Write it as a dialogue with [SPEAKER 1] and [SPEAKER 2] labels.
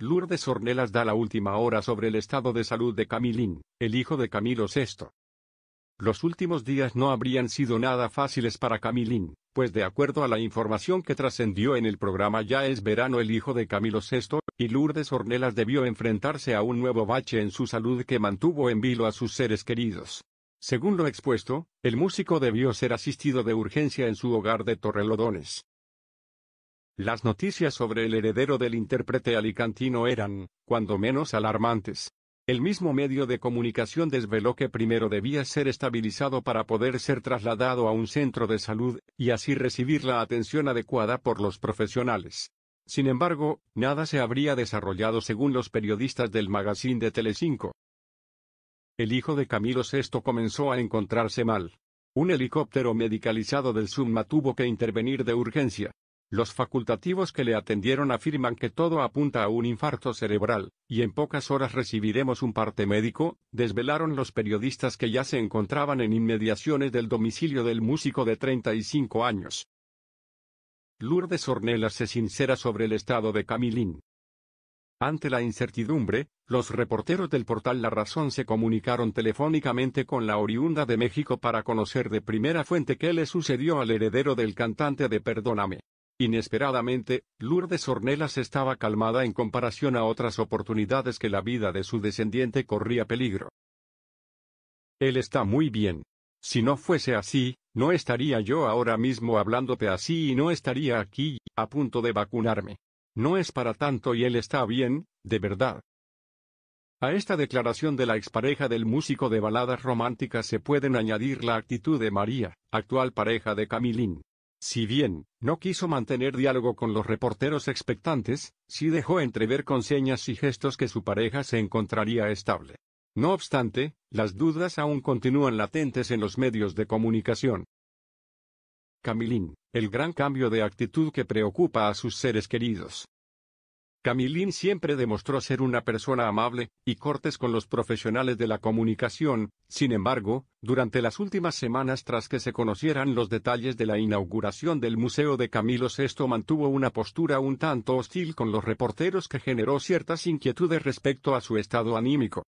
[SPEAKER 1] Lourdes Ornelas da la última hora sobre el estado de salud de Camilín, el hijo de Camilo VI. Los últimos días no habrían sido nada fáciles para Camilín, pues de acuerdo a la información que trascendió en el programa Ya es verano el hijo de Camilo VI, y Lourdes Ornelas debió enfrentarse a un nuevo bache en su salud que mantuvo en vilo a sus seres queridos. Según lo expuesto, el músico debió ser asistido de urgencia en su hogar de Torrelodones. Las noticias sobre el heredero del intérprete alicantino eran, cuando menos, alarmantes. El mismo medio de comunicación desveló que primero debía ser estabilizado para poder ser trasladado a un centro de salud, y así recibir la atención adecuada por los profesionales. Sin embargo, nada se habría desarrollado según los periodistas del magazine de Telecinco. El hijo de Camilo VI comenzó a encontrarse mal. Un helicóptero medicalizado del SUMMA tuvo que intervenir de urgencia. Los facultativos que le atendieron afirman que todo apunta a un infarto cerebral, y en pocas horas recibiremos un parte médico, desvelaron los periodistas que ya se encontraban en inmediaciones del domicilio del músico de 35 años. Lourdes Ornelas se sincera sobre el estado de Camilín. Ante la incertidumbre, los reporteros del portal La Razón se comunicaron telefónicamente con la oriunda de México para conocer de primera fuente qué le sucedió al heredero del cantante de Perdóname. Inesperadamente, Lourdes Ornelas estaba calmada en comparación a otras oportunidades que la vida de su descendiente corría peligro. Él está muy bien. Si no fuese así, no estaría yo ahora mismo hablándote así y no estaría aquí, a punto de vacunarme. No es para tanto y él está bien, de verdad. A esta declaración de la expareja del músico de baladas románticas se pueden añadir la actitud de María, actual pareja de Camilín. Si bien, no quiso mantener diálogo con los reporteros expectantes, sí dejó entrever con señas y gestos que su pareja se encontraría estable. No obstante, las dudas aún continúan latentes en los medios de comunicación. Camilín, el gran cambio de actitud que preocupa a sus seres queridos. Camilín siempre demostró ser una persona amable y cortés con los profesionales de la comunicación, sin embargo, durante las últimas semanas tras que se conocieran los detalles de la inauguración del Museo de Camilo VI mantuvo una postura un tanto hostil con los reporteros que generó ciertas inquietudes respecto a su estado anímico.